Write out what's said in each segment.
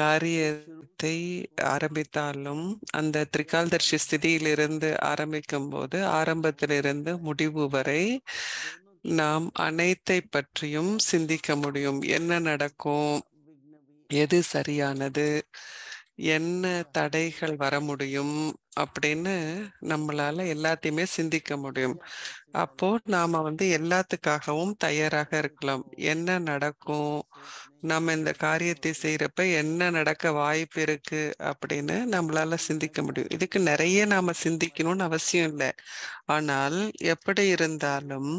காரியத்தை ஆரம்பித்தாலும் அந்த திரிகால்தர்ஷி ஸ்திதியிலிருந்து ஆரம்பிக்கும் போது ஆரம்பத்திலிருந்து முடிவு வரை நாம் அனைத்தை பற்றியும் சிந்திக்க முடியும் என்ன நடக்கும் எது சரியானது என்ன தடைகள் வர முடியும் அப்படின்னு நம்மளால எல்லாத்தையுமே சிந்திக்க முடியும் அப்போ நாம வந்து எல்லாத்துக்காகவும் தயாராக இருக்கலாம் என்ன நடக்கும் நம்ம இந்த காரியத்தை செய்யறப்ப என்ன நடக்க வாய்ப்பு இருக்கு அப்படின்னு நம்மளால சிந்திக்க முடியும் இதுக்கு நிறைய நாம சிந்திக்கணும்னு அவசியம் இல்லை ஆனால் எப்படி இருந்தாலும்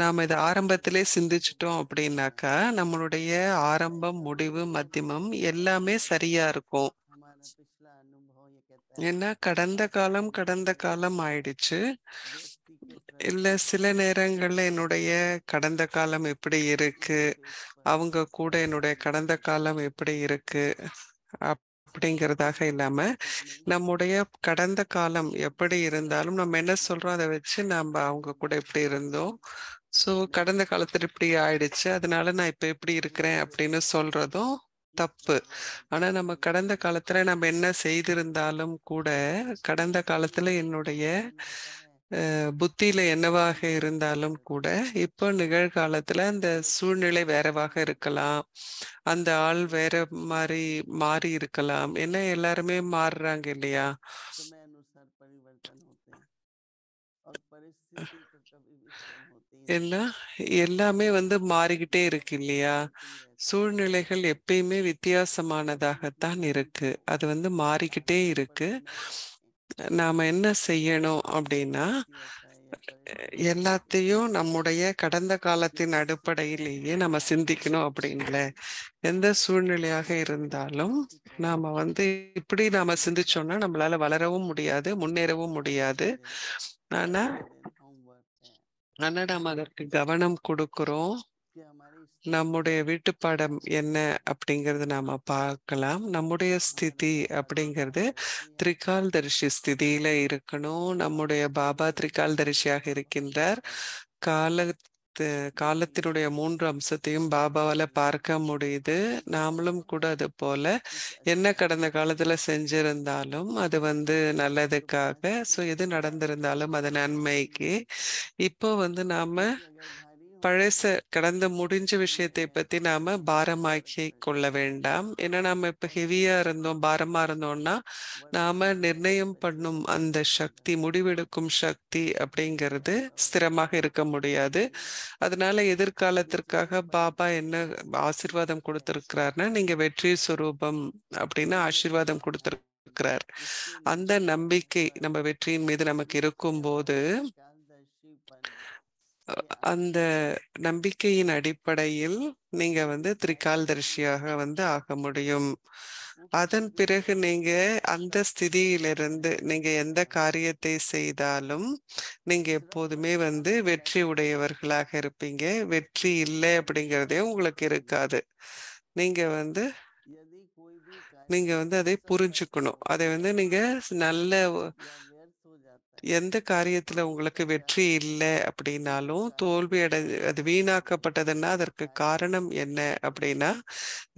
நாம் இதை ஆரம்பத்திலே சிந்திச்சிட்டோம் அப்படின்னாக்கா நம்மளுடைய ஆரம்பம் முடிவு மத்தியமம் எல்லாமே சரியா இருக்கும் ஏன்னா கடந்த காலம் கடந்த காலம் ஆயிடுச்சு இல்ல சில நேரங்கள்ல என்னுடைய கடந்த காலம் எப்படி இருக்கு அவங்க கூட என்னுடைய கடந்த காலம் எப்படி இருக்கு அப்படிங்கிறதாக இல்லாம நம்முடைய கடந்த காலம் எப்படி இருந்தாலும் நம்ம என்ன சொல்றோம் அதை வச்சு நாம அவங்க கூட எப்படி இருந்தோம் ஸோ கடந்த காலத்துல இப்படி ஆயிடுச்சு அதனால நான் இப்ப எப்படி இருக்கிறேன் அப்படின்னு சொல்றதும் தப்பு ஆனா நம்ம கடந்த காலத்துல நம்ம என்ன செய்திருந்தாலும் கூட கடந்த காலத்துல என்னுடைய புத்தியில என்னவாக இருந்தாலும் கூட இப்போ நிகழ்காலத்துல அந்த சூழ்நிலை வேறவாக இருக்கலாம் அந்த ஆள் வேற மாதிரி மாறி இருக்கலாம் என்ன எல்லாருமே மாறுறாங்க இல்லையா எல்லாம் எல்லாமே வந்து மாறிக்கிட்டே இருக்கு இல்லையா சூழ்நிலைகள் எப்பயுமே வித்தியாசமானதாகத்தான் இருக்கு அது வந்து மாறிக்கிட்டே இருக்கு நாம என்ன செய்யணும் அப்படின்னா எல்லாத்தையும் நம்முடைய கடந்த காலத்தின் அடிப்படையிலேயே நம்ம சிந்திக்கணும் அப்படின்ல எந்த சூழ்நிலையாக இருந்தாலும் நாம வந்து இப்படி நாம சிந்திச்சோம்னா நம்மளால வளரவும் முடியாது முன்னேறவும் முடியாது ஆனா ஆனா அதற்கு கவனம் கொடுக்கிறோம் நம்முடைய வீட்டுப்பாடம் என்ன அப்படிங்கறது நாம பார்க்கலாம் நம்முடைய ஸ்திதி அப்படிங்கிறது திரிகால் தரிசி ஸ்திதியில இருக்கணும் நம்முடைய பாபா திரிகால் தரிசியாக இருக்கின்றார் கால காலத்தினுடைய மூன்று அம்சத்தையும் பாபாவால் பார்க்க முடியுது நாமளும் கூட அது போல என்ன கடந்த காலத்தில் செஞ்சிருந்தாலும் அது வந்து நல்லதுக்காக ஸோ எது நடந்திருந்தாலும் அது நன்மைக்கு இப்போ வந்து நாம பழச கடந்து முடிஞ்ச விஷயத்தை பத்தி நாம பாரமாக்கி கொள்ள வேண்டாம் ஏன்னா நாம இப்ப ஹெவியா இருந்தோம் பாரமா இருந்தோம்னா நாம நிர்ணயம் பண்ணும் அந்த சக்தி முடிவெடுக்கும் சக்தி அப்படிங்கிறது ஸ்திரமாக இருக்க முடியாது அதனால எதிர்காலத்திற்காக பாபா என்ன ஆசிர்வாதம் கொடுத்திருக்கிறாருன்னா நீங்க வெற்றி சுரூபம் அப்படின்னு ஆசிர்வாதம் கொடுத்திருக்கிறார் அந்த நம்பிக்கை நம்ம வெற்றியின் மீது நமக்கு இருக்கும் போது அந்த நம்பிக்கையின் அடிப்படையில் நீங்க வந்து திரிகால்தரிசியாக வந்து ஆக முடியும் அதன் பிறகு நீங்க அந்த ஸ்திதியிலிருந்து நீங்க எந்த காரியத்தை செய்தாலும் நீங்க எப்போதுமே வந்து வெற்றி உடையவர்களாக இருப்பீங்க வெற்றி இல்லை அப்படிங்கிறதே உங்களுக்கு இருக்காது நீங்க வந்து நீங்க வந்து அதை புரிஞ்சுக்கணும் அதை வந்து நீங்க நல்ல எந்த காரியத்துல உங்களுக்கு வெற்றி இல்லை அப்படின்னாலும் தோல்வி அடை அது வீணாக்கப்பட்டதுன்னா அதற்கு காரணம் என்ன அப்படின்னா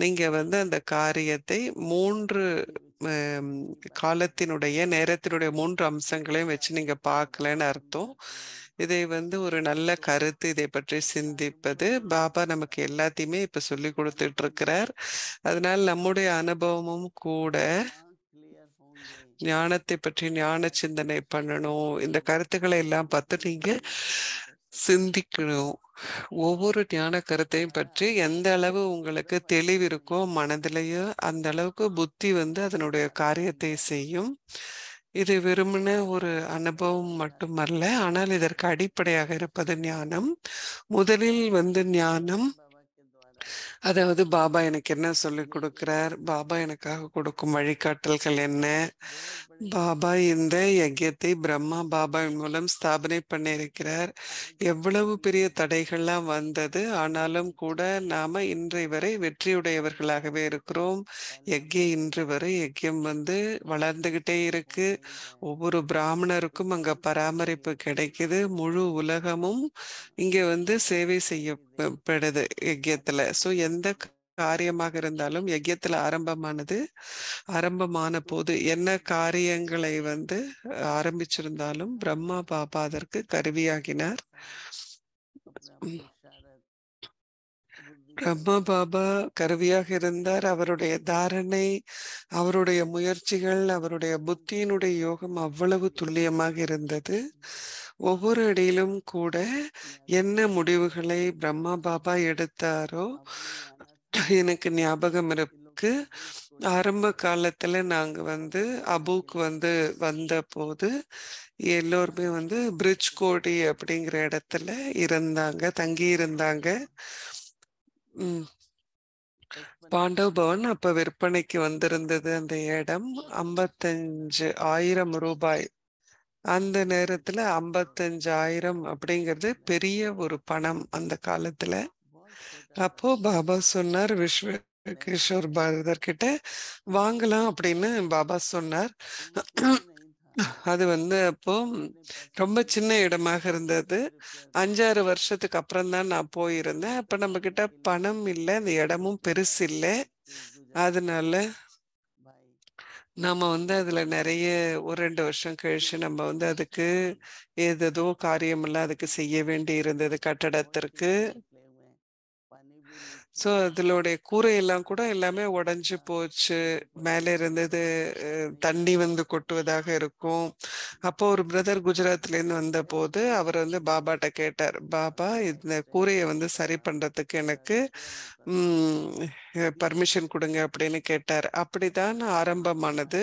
நீங்க வந்து அந்த காரியத்தை மூன்று காலத்தினுடைய நேரத்தினுடைய மூன்று அம்சங்களையும் வச்சு நீங்க பார்க்கலன்னு அர்த்தம் இதை வந்து ஒரு நல்ல கருத்து இதை பற்றி சிந்திப்பது பாபா நமக்கு எல்லாத்தையுமே இப்ப சொல்லி கொடுத்துட்டு இருக்கிறார் அதனால் நம்முடைய அனுபவமும் கூட ஞானத்தை பற்றி ஞான சிந்தனை பண்ணணும் இந்த கருத்துக்களை எல்லாம் பார்த்து நீங்க சிந்திக்கணும் ஒவ்வொரு ஞான கருத்தையும் பற்றி எந்த அளவு உங்களுக்கு தெளிவு இருக்கோ மனதிலேயோ அந்த அளவுக்கு புத்தி வந்து அதனுடைய காரியத்தை செய்யும் இது வெறுமன ஒரு அனுபவம் மட்டுமல்ல ஆனால் இதற்கு அடிப்படையாக இருப்பது ஞானம் முதலில் வந்து ஞானம் அதாவது பாபா எனக்கு என்ன சொல்லிக் கொடுக்கிறார் பாபா எனக்காக கொடுக்கும் வழிகாட்டல்கள் என்ன பாபா இந்த யஜ்யத்தை பிரம்மா பாபா மூலம் ஸ்தாபனை பண்ணியிருக்கிறார் எவ்வளவு பெரிய தடைகள்லாம் வந்தது ஆனாலும் கூட நாம இன்றை வரை வெற்றியுடையவர்களாகவே இருக்கிறோம் யஜ்ய இன்று வரை யஜ்யம் வந்து வளர்ந்துகிட்டே இருக்கு ஒவ்வொரு பிராமணருக்கும் அங்க பராமரிப்பு கிடைக்குது முழு உலகமும் இங்க வந்து சேவை செய்ய பெறுது யஜ்யத்துல சோ எந்த காரியமாக இருந்தாலும் யஜ்யத்துல ஆரம்பமானது ஆரம்பமான போது என்ன காரியங்களை வந்து ஆரம்பிச்சிருந்தாலும் பிரம்மா பாபா அதற்கு கருவியாகினார் பிரம்மா பாபா கருவியாக இருந்தார் அவருடைய தாரணை அவருடைய முயற்சிகள் அவருடைய புத்தியினுடைய யோகம் அவ்வளவு துல்லியமாக இருந்தது ஒவ்வொரு அடியிலும் கூட என்ன முடிவுகளை பிரம்மா பாபா எடுத்தாரோ எனக்கு ஞாபகம் இருக்கு ஆரம்ப காலத்துல நாங்க வந்து அபுக்கு வந்து வந்த போது எல்லோருமே வந்து பிரிட்ஜ் கோடி அப்படிங்கிற இடத்துல இருந்தாங்க தங்கி இருந்தாங்க பாண்டவ பவன் அப்ப விற்பனைக்கு வந்திருந்தது அந்த இடம் ஐம்பத்தஞ்சு ஆயிரம் ரூபாய் அந்த நேரத்துல ஐம்பத்தஞ்சாயிரம் அப்படிங்கிறது பெரிய ஒரு பணம் அந்த காலத்துல அப்போ பாபா சொன்னார் விஸ்வ கிஷோர் பாரதர் கிட்ட வாங்கலாம் அப்படின்னு பாபா சொன்னார் அது வந்து அப்போ ரொம்ப சின்ன இடமாக இருந்தது அஞ்சாறு வருஷத்துக்கு அப்புறம் தான் நான் போயிருந்தேன் அப்ப நம்ம கிட்ட பணம் இல்லை அந்த இடமும் பெருசு இல்லை அதனால நாம வந்து அதுல நிறைய ஒரு ரெண்டு வருஷம் கழிச்சு நம்ம வந்து அதுக்கு ஏதேதோ எல்லாம் அதுக்கு செய்ய வேண்டி இருந்தது கட்டடத்திற்கு ஸோ அதிலோடைய எல்லாம் கூட எல்லாமே உடஞ்சி போச்சு மேலே இருந்தது தண்ணி வந்து கொட்டுவதாக இருக்கும் அப்போ ஒரு பிரதர் குஜராத்லேருந்து வந்த போது அவர் வந்து பாபாட்ட கேட்டார் பாபா இந்த கூரையை வந்து சரி பண்ணுறதுக்கு எனக்கு பர்மிஷன் கொடுங்க அப்படின்னு கேட்டார் அப்படிதான் ஆரம்பமானது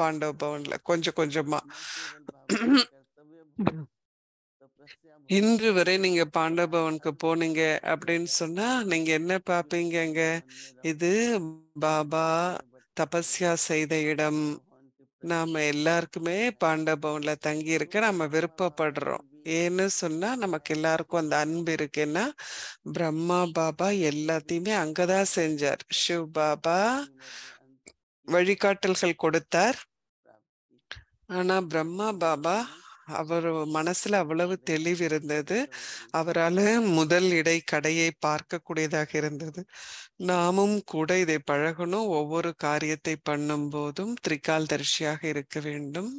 பாண்டவ பவனில் கொஞ்சம் கொஞ்சமாக இன்று வரை நீங்க பாண்டபவனுக்கு போனீங்க அப்படின்னு சொன்னா நீங்க என்ன பாப்பீங்க இது பாபா தபஸ்யா செய்த இடம் நாம எல்லாருக்குமே பாண்டபவன்ல தங்கி இருக்க நாம விருப்பப்படுறோம் ஏன்னு சொன்னா நமக்கு எல்லாருக்கும் அந்த அன்பு இருக்குன்னா பிரம்மா பாபா எல்லாத்தையுமே அங்கதான் செஞ்சார் சிவ் பாபா வழிகாட்டல்கள் கொடுத்தார் ஆனா பிரம்மா பாபா அவர் மனசுல அவ்வளவு தெளிவு இருந்தது அவரால் முதல் இடை கடையை பார்க்கக்கூடியதாக இருந்தது நாமும் கூட இதை பழகணும் ஒவ்வொரு காரியத்தை பண்ணும் போதும் திரிகால் தரிசியாக இருக்க வேண்டும்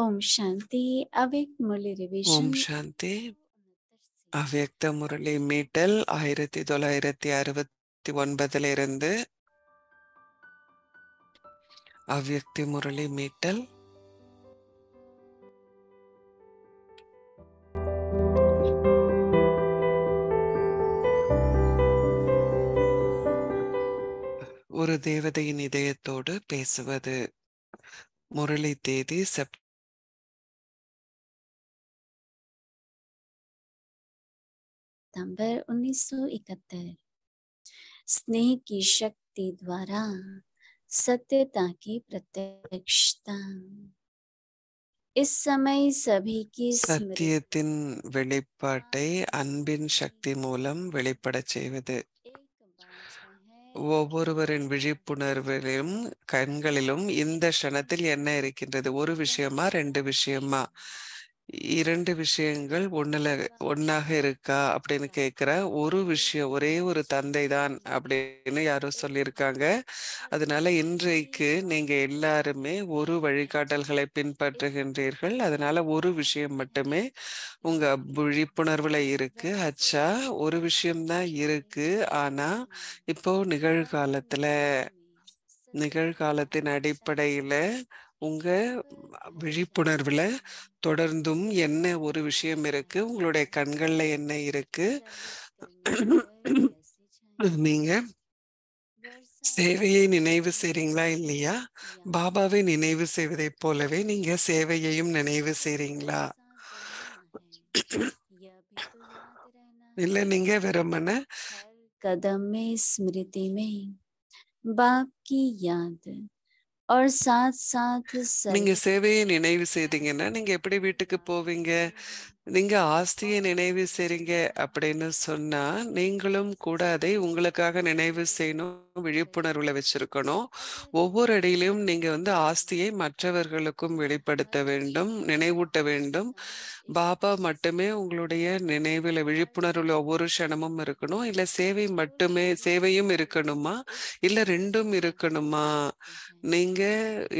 ஓம் சாந்தி அவ்யக் முரளி ஓம் சாந்தி அவ்யக்த முரளி மீட்டல் ஆயிரத்தி தொள்ளாயிரத்தி அறுபத்தி ஒன்பதுல இருந்து அவ்யக்தி முரளி மீட்டல் ஒரு தேவதையின் இதயத்தோடு பேசுவது முரளி தேதி செப்டம் सितंबर 1971 स्नेह की शक्ति द्वारा सत्यता की प्रत्यक्षता இஸ் சமய சபிக்கு சத்தியத்தின் வெளிப்பாட்டை அன்பின் சக்தி மூலம் வெளிப்படச் செய்வது ஒவ்வொருவரின் விழிப்புணர்விலும் கண்களிலும் இந்த கணத்தில் என்ன இருக்கின்றது ஒரு விஷயமா ரெண்டு விஷயமா இரண்டு விஷயங்கள் ஒண்ணுல ஒன்னாக இருக்கா அப்படின்னு கேக்குற ஒரு விஷயம் ஒரே ஒரு தந்தை தான் அப்படின்னு யாரோ சொல்லியிருக்காங்க அதனால இன்றைக்கு நீங்க எல்லாருமே ஒரு வழிகாட்டல்களை பின்பற்றுகின்றீர்கள் அதனால ஒரு விஷயம் மட்டுமே உங்க விழிப்புணர்வுல இருக்கு அச்சா ஒரு விஷயம்தான் இருக்கு ஆனா இப்போ நிகழ்காலத்துல நிகழ்காலத்தின் அடிப்படையில உங்க விழிப்புணர்வுல தொடர்ந்தும் என்ன ஒரு விஷயம் இருக்கு உங்களுடைய கண்கள்ல என்ன இருக்கு நீங்க சேவையை நினைவு செய்றீங்களா இல்லையா பாபாவை நினைவு செய்வதை போலவே நீங்க சேவையையும் நினைவு செய்றீங்களா இல்ல நீங்க வெறுமன கதமே ஸ்மிருதிமே பாப் கி யாத் और साथ साथ நீங்க சேவையை நினைவு செய்தீங்கன்னா நீங்க எப்படி வீட்டுக்கு போவீங்க நீங்க ஆஸ்தியை நினைவு செய்றீங்க அப்படின்னு சொன்னா நீங்களும் கூட அதை உங்களுக்காக நினைவு செய்யணும் விழிப்புணர்வுல வச்சிருக்கணும் ஒவ்வொரு இடையிலையும் நீங்க வந்து ஆஸ்தியை மற்றவர்களுக்கும் வெளிப்படுத்த வேண்டும் நினைவூட்ட வேண்டும் பாபா மட்டுமே உங்களுடைய நினைவுல விழிப்புணர்வுல ஒவ்வொரு க்ஷணமும் இருக்கணும் இல்ல சேவை மட்டுமே சேவையும் இருக்கணுமா இல்ல ரெண்டும் இருக்கணுமா நீங்க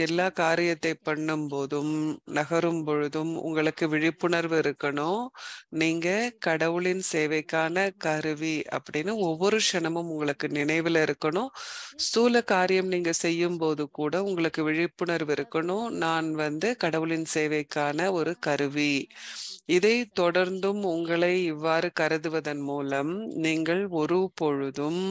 எல்லா காரியத்தை பண்ணும் போதும் நகரும் பொழுதும் உங்களுக்கு விழிப்புணர்வு இருக்கணும் நீங்க கடவுளின் சேவைக்கான கருவி அப்படின்னு ஒவ்வொரு க்ஷணமும் உங்களுக்கு நினைவுல இருக்கணும் இருக்கணும் ஸ்தூல காரியம் நீங்க செய்யும் போது கூட உங்களுக்கு விழிப்புணர்வு இருக்கணும் நான் வந்து கடவுளின் சேவைக்கான ஒரு கருவி இதை தொடர்ந்தும் உங்களை இவ்வாறு கருதுவதன் மூலம் நீங்கள் ஒரு பொழுதும்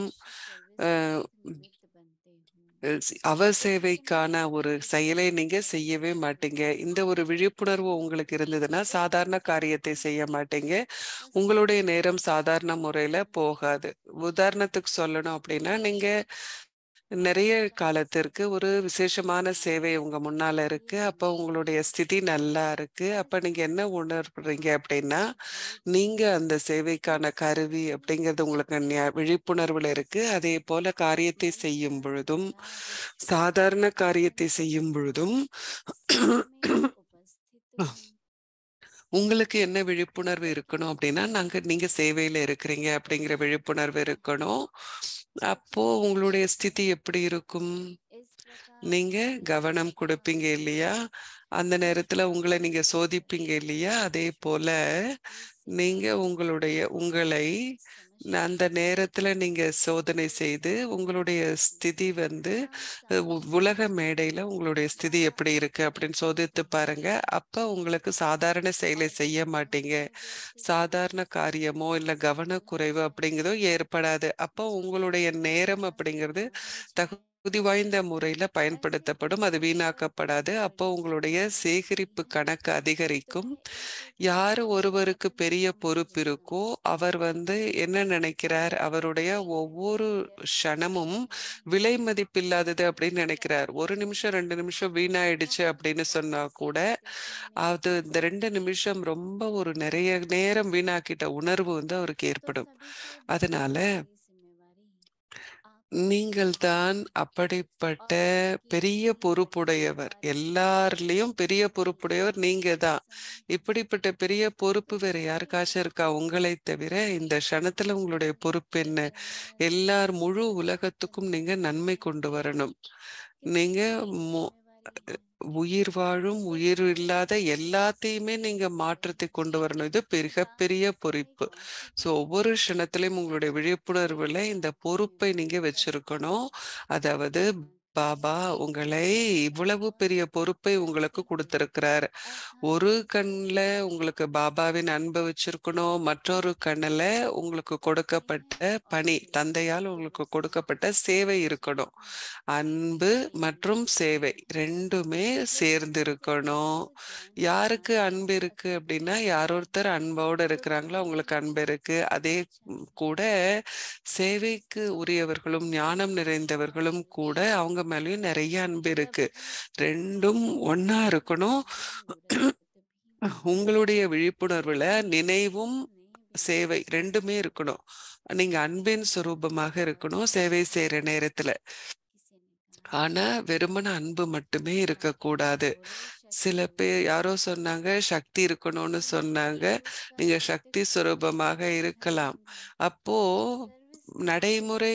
அவர் சேவைக்கான ஒரு செயலை நீங்க செய்யவே மாட்டீங்க இந்த ஒரு விழிப்புணர்வு உங்களுக்கு இருந்ததுன்னா சாதாரண காரியத்தை செய்ய மாட்டீங்க உங்களுடைய நேரம் சாதாரண முறையில போகாது உதாரணத்துக்கு சொல்லணும் அப்படின்னா நீங்க நிறைய காலத்திற்கு ஒரு விசேஷமான சேவை உங்க முன்னால இருக்கு அப்ப உங்களுடைய ஸ்திதி நல்லா இருக்கு அப்ப நீங்க என்ன உணர்றீங்க அப்படின்னா நீங்க அந்த சேவைக்கான கருவி அப்படிங்கிறது உங்களுக்கு விழிப்புணர்வுல இருக்கு அதே போல காரியத்தை செய்யும் பொழுதும் சாதாரண காரியத்தை செய்யும் பொழுதும் உங்களுக்கு என்ன விழிப்புணர்வு இருக்கணும் அப்படின்னா நாங்க நீங்க சேவையில இருக்கிறீங்க அப்படிங்கிற விழிப்புணர்வு இருக்கணும் அப்போ உங்களுடைய ஸ்திதி எப்படி இருக்கும் நீங்க கவனம் கொடுப்பீங்க இல்லையா அந்த நேரத்துல உங்களை நீங்க சோதிப்பீங்க இல்லையா அதே போல நீங்க உங்களுடைய உங்களை அந்த நேரத்துல நீங்க சோதனை செய்து உங்களுடைய ஸ்திதி வந்து உலக மேடையில உங்களுடைய ஸ்திதி எப்படி இருக்கு அப்படின்னு சோதித்து பாருங்க அப்ப உங்களுக்கு சாதாரண செயலை செய்ய மாட்டீங்க சாதாரண காரியமோ இல்ல கவனக்குறைவு அப்படிங்கிறதோ ஏற்படாது அப்போ உங்களுடைய நேரம் அப்படிங்கிறது தகு தகுதி வாய்ந்த முறையில பயன்படுத்தப்படும் அது வீணாக்கப்படாது அப்போ உங்களுடைய சேகரிப்பு கணக்கு அதிகரிக்கும் யார் ஒருவருக்கு பெரிய பொறுப்பு இருக்கோ அவர் வந்து என்ன நினைக்கிறார் அவருடைய ஒவ்வொரு க்ஷணமும் விலை மதிப்பில்லாதது அப்படின்னு நினைக்கிறார் ஒரு நிமிஷம் ரெண்டு நிமிஷம் வீணாயிடுச்சு அப்படின்னு சொன்னா கூட அது இந்த ரெண்டு நிமிஷம் ரொம்ப ஒரு நிறைய நேரம் வீணாக்கிட்ட உணர்வு வந்து அவருக்கு ஏற்படும் அதனால நீங்கள் தான் அப்படிப்பட்ட பெரிய பொறுப்புடையவர் எல்லார்லயும் பெரிய பொறுப்புடையவர் நீங்க தான் இப்படிப்பட்ட பெரிய பொறுப்பு வேற யாருக்காச்சும் இருக்கா உங்களை தவிர இந்த கணத்துல உங்களுடைய பொறுப்பு என்ன எல்லார் முழு உலகத்துக்கும் நீங்க நன்மை கொண்டு வரணும் நீங்க உயிர் வாழும் உயிர் இல்லாத எல்லாத்தையுமே நீங்க மாற்றத்தை கொண்டு வரணும் இது மிகப்பெரிய பொறுப்பு ஸோ ஒவ்வொரு க்ஷணத்திலையும் உங்களுடைய விழிப்புணர்வுல இந்த பொறுப்பை நீங்க வச்சிருக்கணும் அதாவது பாபா உங்களை இவ்வளவு பெரிய பொறுப்பை உங்களுக்கு கொடுத்திருக்கிறார் ஒரு கண்ணில் உங்களுக்கு பாபாவின் அன்பு வச்சிருக்கணும் மற்றொரு கண்ணில் உங்களுக்கு கொடுக்கப்பட்ட பணி தந்தையால் உங்களுக்கு கொடுக்கப்பட்ட சேவை இருக்கணும் அன்பு மற்றும் சேவை ரெண்டுமே சேர்ந்து இருக்கணும் யாருக்கு அன்பு இருக்கு அப்படின்னா யாரொருத்தர் அன்போடு இருக்கிறாங்களோ அவங்களுக்கு அன்பு இருக்கு அதே கூட சேவைக்கு உரியவர்களும் ஞானம் நிறைந்தவர்களும் கூட அவங்க மேலயும் நிறைய அன்பு இருக்கு ரெண்டும் ஒன்னா இருக்கணும் உங்களுடைய விழிப்புணர்வுல நினைவும் சேவை ரெண்டுமே இருக்கணும் நீங்க அன்பின் சுரூபமாக இருக்கணும் சேவை செய்யற நேரத்துல ஆனா வெறுமன அன்பு மட்டுமே இருக்கக்கூடாது சில பேர் யாரோ சொன்னாங்க சக்தி இருக்கணும்னு சொன்னாங்க நீங்க சக்தி சுரூபமாக இருக்கலாம் அப்போ நடைமுறை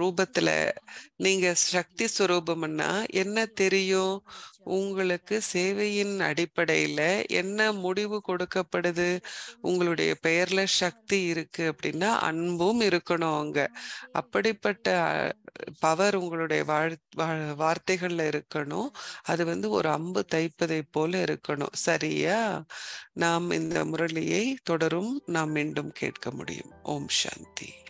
ரூபத்துல நீங்க சக்தி சுரூபம்னா என்ன தெரியும் உங்களுக்கு சேவையின் அடிப்படையில என்ன முடிவு கொடுக்கப்படுது உங்களுடைய பெயர்ல சக்தி இருக்கு அப்படின்னா அன்பும் இருக்கணும் அங்க அப்படிப்பட்ட பவர் உங்களுடைய வார்த்தைகள்ல இருக்கணும் அது வந்து ஒரு அம்பு தைப்பதை போல இருக்கணும் சரியா நாம் இந்த முரளியை தொடரும் நாம் மீண்டும் கேட்க முடியும் ஓம் சாந்தி